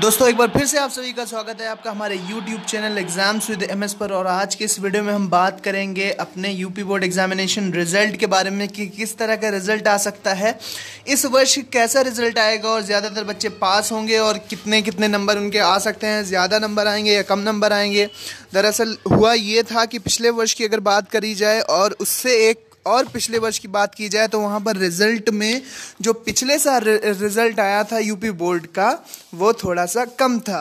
दोस्तों एक बार फिर से आप सभी का स्वागत है आपका हमारे YouTube channel exams with S पर और आज के इस वीडियो में हम बात करेंगे अपने यूपी बोर्ड एग्जामिनेशन रिजल्ट के बारे में कि किस तरह का रिजल्ट आ सकता है इस वर्ष कैसा रिजल्ट आएगा और ज़्यादातर बच्चे पास होंगे और कितने कितने नंबर उनके आ सकते हैं ज़्यादा नंबर आएंगे या कम नंबर आएंगे दरअसल हुआ ये था कि पिछले वर्ष की अगर बात करी जाए और उससे एक और पिछले वर्ष की बात की जाए तो वहाँ पर रिजल्ट में जो पिछले साल रिजल्ट आया था यूपी बोर्ड का वो थोड़ा सा कम था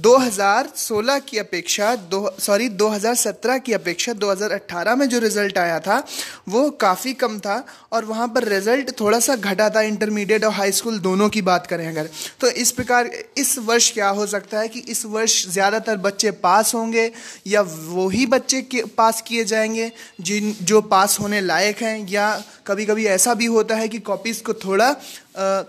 2016 की अपेक्षा दो सॉरी 2017 की अपेक्षा 2018 में जो रिज़ल्ट आया था वो काफ़ी कम था और वहाँ पर रिज़ल्ट थोड़ा सा घटा था इंटरमीडिएट और हाई स्कूल दोनों की बात करें अगर तो इस प्रकार इस वर्ष क्या हो सकता है कि इस वर्ष ज़्यादातर बच्चे पास होंगे या वही बच्चे के पास किए जाएंगे जिन जो पास होने लायक हैं या कभी कभी ऐसा भी होता है कि कॉपीज़ को थोड़ा आ,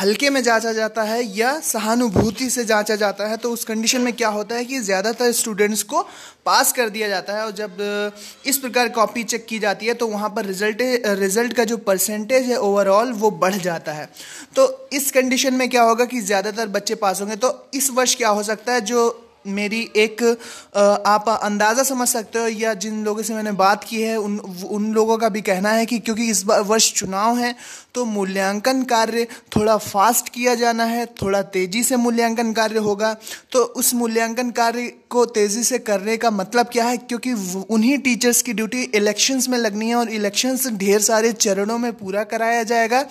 हल्के में जांचा जाता है या सहानुभूति से जांचा जाता है तो उस कंडीशन में क्या होता है कि ज़्यादातर स्टूडेंट्स को पास कर दिया जाता है और जब इस प्रकार कॉपी चेक की जाती है तो वहाँ पर रिजल्ट रिजल्ट का जो परसेंटेज है ओवरऑल वो बढ़ जाता है तो इस कंडीशन में क्या होगा कि ज़्यादातर बच्चे पास होंगे तो इस वर्ष क्या हो सकता है जो मेरी एक आप अंदाज़ा समझ सकते हो या जिन लोगों से मैंने बात की है उन उन लोगों का भी कहना है कि क्योंकि इस वर्ष चुनाव है तो मूल्यांकन कार्य थोड़ा फास्ट किया जाना है थोड़ा तेज़ी से मूल्यांकन कार्य होगा तो उस मूल्यांकन कार्य को तेज़ी से करने का मतलब क्या है क्योंकि उन्हीं टीचर्स की ड्यूटी इलेक्शंस में लगनी है और इलेक्शंस ढेर सारे चरणों में पूरा कराया जाएगा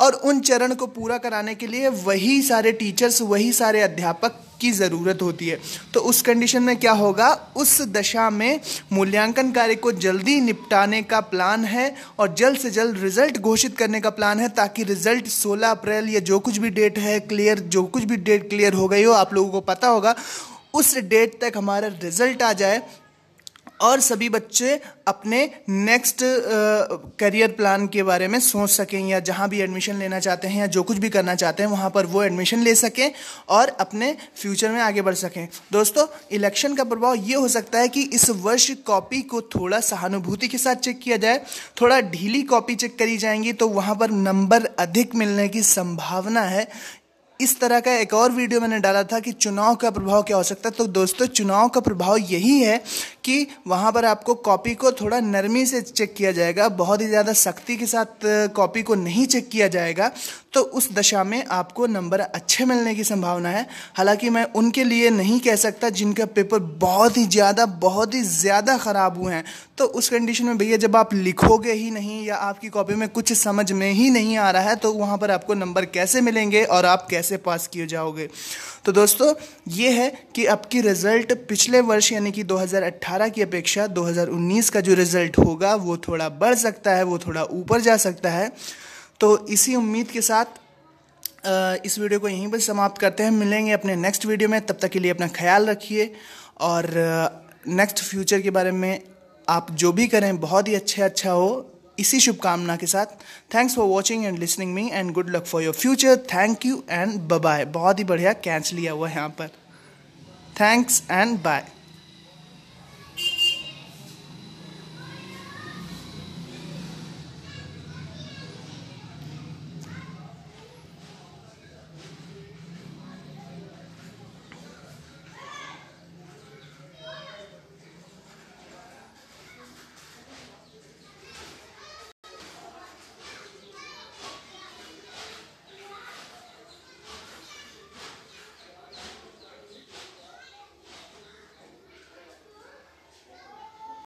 और उन चरण को पूरा कराने के लिए वही सारे टीचर्स वही सारे अध्यापक की ज़रूरत होती है तो उस कंडीशन में क्या होगा उस दशा में मूल्यांकन कार्य को जल्दी निपटाने का प्लान है और जल्द से जल्द रिजल्ट घोषित करने का प्लान है ताकि रिजल्ट 16 अप्रैल या जो कुछ भी डेट है क्लियर जो कुछ भी डेट क्लियर हो गई हो आप लोगों को पता होगा उस डेट तक हमारा रिजल्ट आ जाए और सभी बच्चे अपने नेक्स्ट करियर प्लान के बारे में सोच सकें या जहां भी एडमिशन लेना चाहते हैं या जो कुछ भी करना चाहते हैं वहां पर वो एडमिशन ले सकें और अपने फ्यूचर में आगे बढ़ सकें दोस्तों इलेक्शन का प्रभाव ये हो सकता है कि इस वर्ष कॉपी को थोड़ा सहानुभूति के साथ चेक किया जाए थोड़ा ढीली कॉपी चेक करी जाएंगी तो वहाँ पर नंबर अधिक मिलने की संभावना है इस तरह का एक और वीडियो मैंने डाला था कि चुनाव का प्रभाव क्या हो सकता है तो दोस्तों चुनाव का प्रभाव यही है कि वहाँ पर आपको कॉपी को थोड़ा नरमी से चेक किया जाएगा बहुत ही ज़्यादा सख्ती के साथ कॉपी को नहीं चेक किया जाएगा तो उस दशा में आपको नंबर अच्छे मिलने की संभावना है हालांकि मैं उनके लिए नहीं कह सकता जिनका पेपर बहुत ही ज़्यादा बहुत ही ज़्यादा ख़राब हुए हैं तो उस कंडीशन में भैया जब आप लिखोगे ही नहीं या आपकी कॉपी में कुछ समझ में ही नहीं आ रहा है तो वहाँ पर आपको नंबर कैसे मिलेंगे और आप कैसे पास किए जाओगे तो दोस्तों ये है कि आपकी रिज़ल्ट पिछले वर्ष यानी कि 2018 2018 की अपेक्षा 2019 का जो रिजल्ट होगा वो थोड़ा बढ़ सकता है वो थोड़ा ऊपर जा सकता है तो इसी उम्मीद के साथ इस वीडियो को यहीं पर समाप्त करते हैं मिलेंगे अपने नेक्स्ट वीडियो में तब तक के लिए अपना ख्याल रखिए और नेक्स्ट फ्यूचर के बारे में आप जो भी करें बहुत ही अच्छे अच्छा हो इसी शुभकामना के साथ thanks for watching and listening me and good luck for your future thank you and bye बहुत ही बढ़िया कैंस लिया हुआ है यहाँ पर थैंक्स एंड बाय